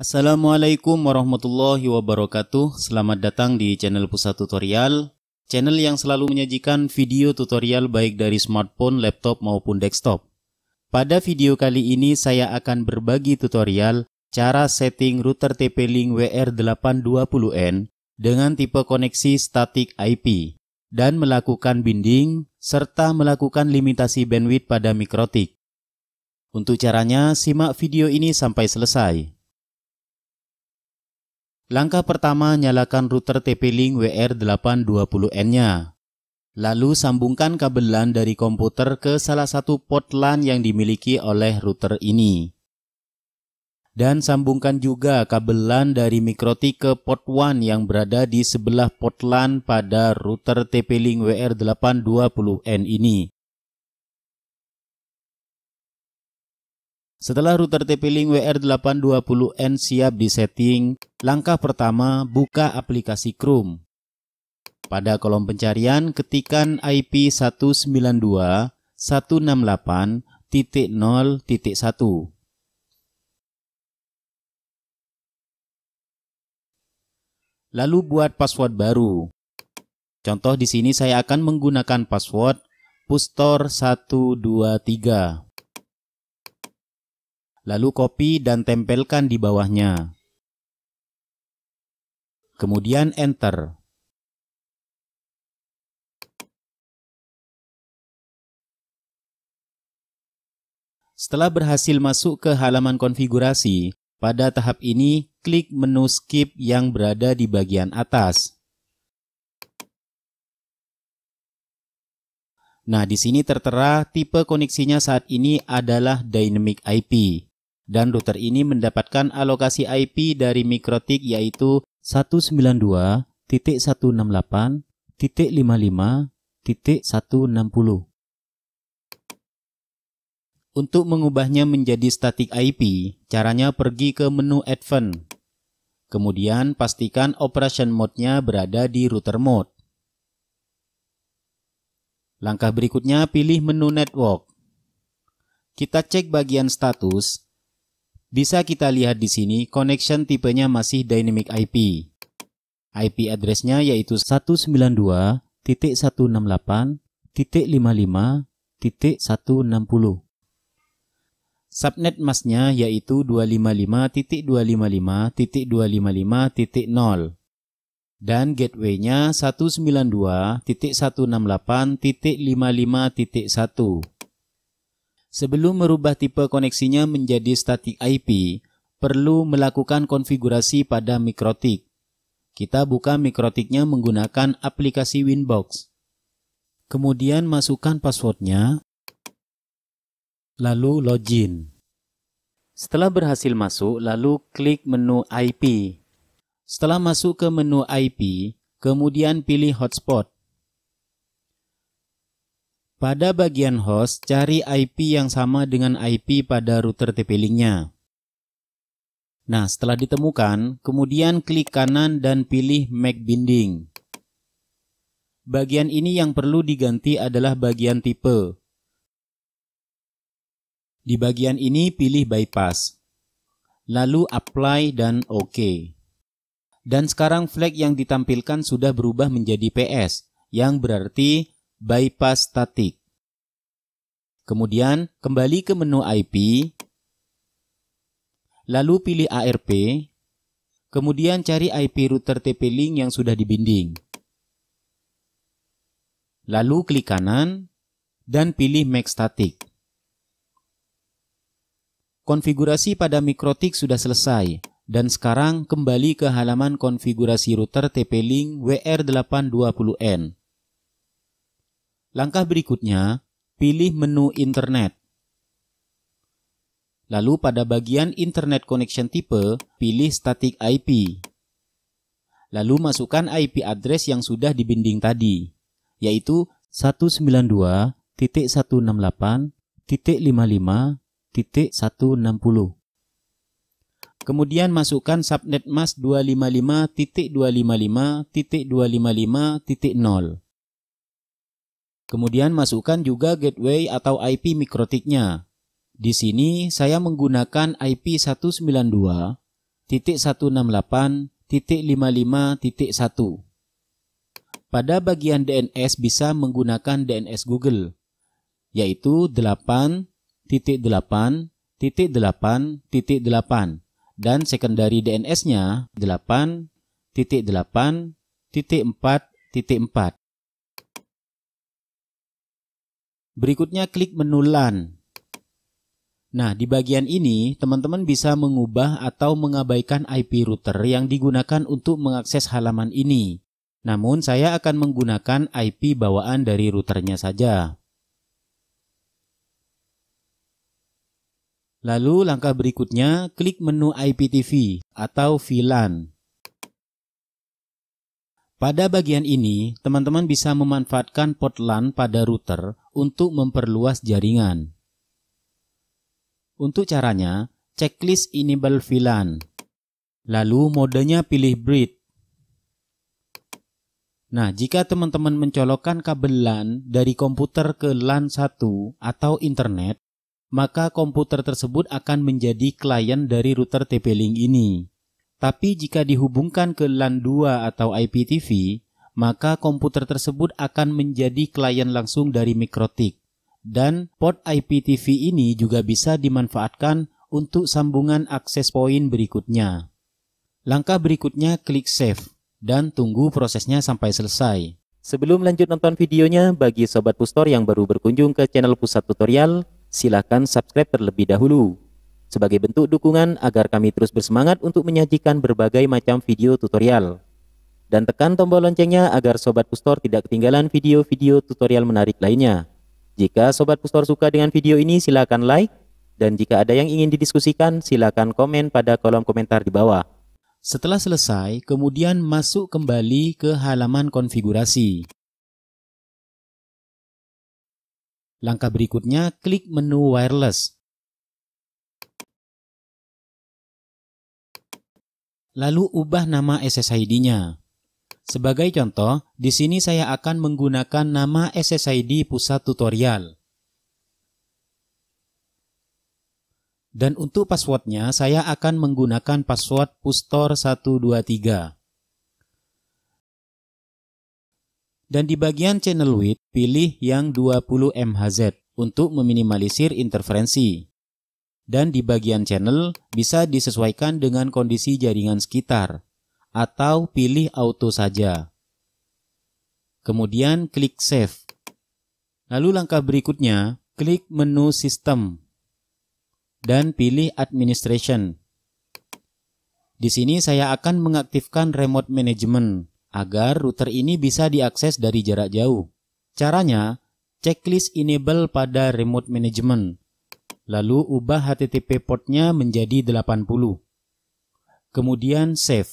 Assalamualaikum warahmatullahi wabarakatuh. Selamat datang di channel Pusat Tutorial, channel yang selalu menyajikan video tutorial baik dari smartphone, laptop maupun desktop. Pada video kali ini saya akan berbagi tutorial cara setting router TP-Link WR820N dengan tipe koneksi static IP dan melakukan binding serta melakukan limitasi bandwidth pada mikrotik. Untuk caranya, simak video ini sampai selesai. Langkah pertama nyalakan router TP-Link WR820N-nya. Lalu sambungkan kabel LAN dari komputer ke salah satu port LAN yang dimiliki oleh router ini. Dan sambungkan juga kabel LAN dari Mikroti ke port 1 yang berada di sebelah port LAN pada router TP-Link WR820N ini. Setelah router TP-Link WR820N siap disetting, langkah pertama buka aplikasi Chrome. Pada kolom pencarian, ketikan IP 192.168.0.1. Lalu buat password baru. Contoh di sini saya akan menggunakan password pustor123 lalu copy dan tempelkan di bawahnya. Kemudian Enter. Setelah berhasil masuk ke halaman konfigurasi, pada tahap ini klik menu skip yang berada di bagian atas. Nah, di sini tertera tipe koneksinya saat ini adalah dynamic IP dan router ini mendapatkan alokasi IP dari Mikrotik yaitu 192.168.55.160. Untuk mengubahnya menjadi static IP, caranya pergi ke menu Advanced. Kemudian pastikan operation mode-nya berada di router mode. Langkah berikutnya pilih menu network. Kita cek bagian status bisa kita lihat di sini, connection tipenya masih dynamic IP. IP address-nya yaitu 192.168.55.160. Subnet masknya yaitu 255.255.255.0 dan gateway-nya 192.168.55.1. Sebelum merubah tipe koneksinya menjadi static IP, perlu melakukan konfigurasi pada mikrotik. Kita buka mikrotiknya menggunakan aplikasi Winbox. Kemudian masukkan passwordnya, lalu login. Setelah berhasil masuk, lalu klik menu IP. Setelah masuk ke menu IP, kemudian pilih hotspot. Pada bagian host, cari IP yang sama dengan IP pada router TP-Linknya. Nah, setelah ditemukan, kemudian klik kanan dan pilih Make Binding. Bagian ini yang perlu diganti adalah bagian tipe. Di bagian ini pilih Bypass. Lalu Apply dan OK. Dan sekarang flag yang ditampilkan sudah berubah menjadi PS, yang berarti bypass Static. Kemudian kembali ke menu IP, lalu pilih ARP, kemudian cari IP router TP-Link yang sudah dibinding. Lalu klik kanan dan pilih Make Static. Konfigurasi pada Mikrotik sudah selesai dan sekarang kembali ke halaman konfigurasi router TP-Link WR820N. Langkah berikutnya, pilih menu internet. Lalu pada bagian internet connection tipe, pilih static IP. Lalu masukkan IP address yang sudah dibinding tadi, yaitu 192.168.55.160. Kemudian masukkan subnet mask 255.255.255.0 Kemudian masukkan juga gateway atau IP mikrotiknya. Di sini saya menggunakan IP 192.168.55.1. Pada bagian DNS bisa menggunakan DNS Google, yaitu 8.8.8.8 dan secondary DNS-nya 8.8.4.4. Berikutnya klik menu LAN. Nah, di bagian ini teman-teman bisa mengubah atau mengabaikan IP router yang digunakan untuk mengakses halaman ini. Namun saya akan menggunakan IP bawaan dari routernya saja. Lalu langkah berikutnya, klik menu IPTV atau VLAN. Pada bagian ini, teman-teman bisa memanfaatkan port LAN pada router untuk memperluas jaringan. Untuk caranya, checklist enable VLAN. Lalu modenya pilih bridge. Nah, jika teman-teman mencolokkan kabel LAN dari komputer ke LAN 1 atau internet, maka komputer tersebut akan menjadi klien dari router TP-Link ini. Tapi jika dihubungkan ke LAN 2 atau IPTV, maka komputer tersebut akan menjadi klien langsung dari Mikrotik. Dan port IPTV ini juga bisa dimanfaatkan untuk sambungan akses point berikutnya. Langkah berikutnya klik save dan tunggu prosesnya sampai selesai. Sebelum lanjut nonton videonya, bagi Sobat Pustor yang baru berkunjung ke channel Pusat Tutorial, silakan subscribe terlebih dahulu sebagai bentuk dukungan agar kami terus bersemangat untuk menyajikan berbagai macam video tutorial. Dan tekan tombol loncengnya agar Sobat Pustor tidak ketinggalan video-video tutorial menarik lainnya. Jika Sobat Pustor suka dengan video ini silakan like, dan jika ada yang ingin didiskusikan silakan komen pada kolom komentar di bawah. Setelah selesai, kemudian masuk kembali ke halaman konfigurasi. Langkah berikutnya, klik menu wireless Lalu ubah nama SSID-nya. Sebagai contoh, di sini saya akan menggunakan nama SSID pusat tutorial. Dan untuk passwordnya, saya akan menggunakan password pustor123. Dan di bagian channel width, pilih yang 20 MHz untuk meminimalisir interferensi dan di bagian channel bisa disesuaikan dengan kondisi jaringan sekitar atau pilih auto saja. Kemudian klik save. Lalu langkah berikutnya, klik menu sistem dan pilih administration. Di sini saya akan mengaktifkan remote management agar router ini bisa diakses dari jarak jauh. Caranya, checklist enable pada remote management Lalu ubah HTTP portnya menjadi 80. Kemudian save.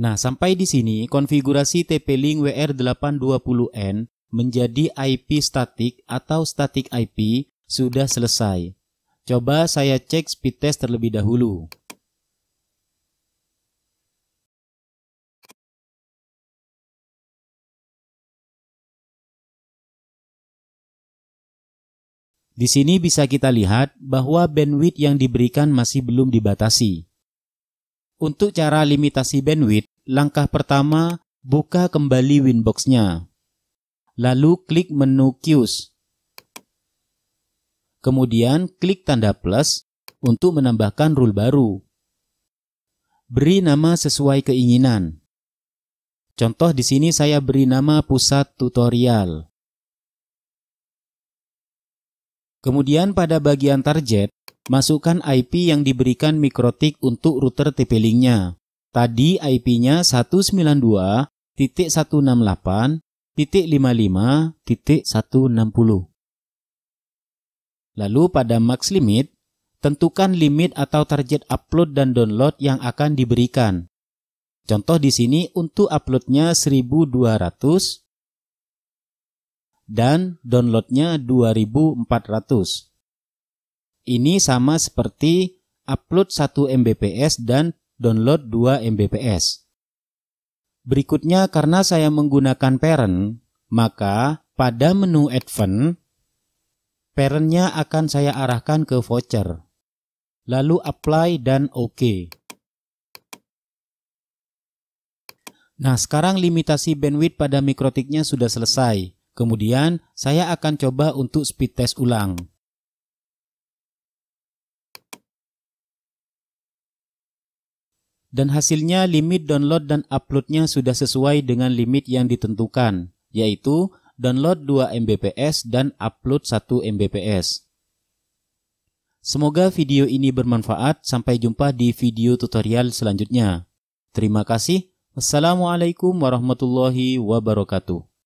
Nah, sampai di sini konfigurasi TP-Link WR820N menjadi IP statik atau static IP sudah selesai. Coba saya cek speed test terlebih dahulu. Di sini bisa kita lihat bahwa bandwidth yang diberikan masih belum dibatasi. Untuk cara limitasi bandwidth, langkah pertama buka kembali Winboxnya, Lalu klik menu Queues. Kemudian klik tanda plus untuk menambahkan rule baru. Beri nama sesuai keinginan. Contoh di sini saya beri nama pusat tutorial. Kemudian pada bagian target, masukkan IP yang diberikan mikrotik untuk router tp linknya Tadi IP-nya 192.168.55.160. Lalu pada max limit, tentukan limit atau target upload dan download yang akan diberikan. Contoh di sini untuk uploadnya 1200, dan downloadnya 2400. Ini sama seperti upload 1 Mbps dan download 2 Mbps. Berikutnya karena saya menggunakan parent, maka pada menu advent, parentnya akan saya arahkan ke voucher. Lalu apply dan OK. Nah, sekarang limitasi bandwidth pada mikrotiknya sudah selesai. Kemudian saya akan coba untuk speed test ulang. Dan hasilnya limit download dan uploadnya sudah sesuai dengan limit yang ditentukan, yaitu download 2 Mbps dan upload 1 Mbps. Semoga video ini bermanfaat. Sampai jumpa di video tutorial selanjutnya. Terima kasih. Wassalamualaikum warahmatullahi wabarakatuh.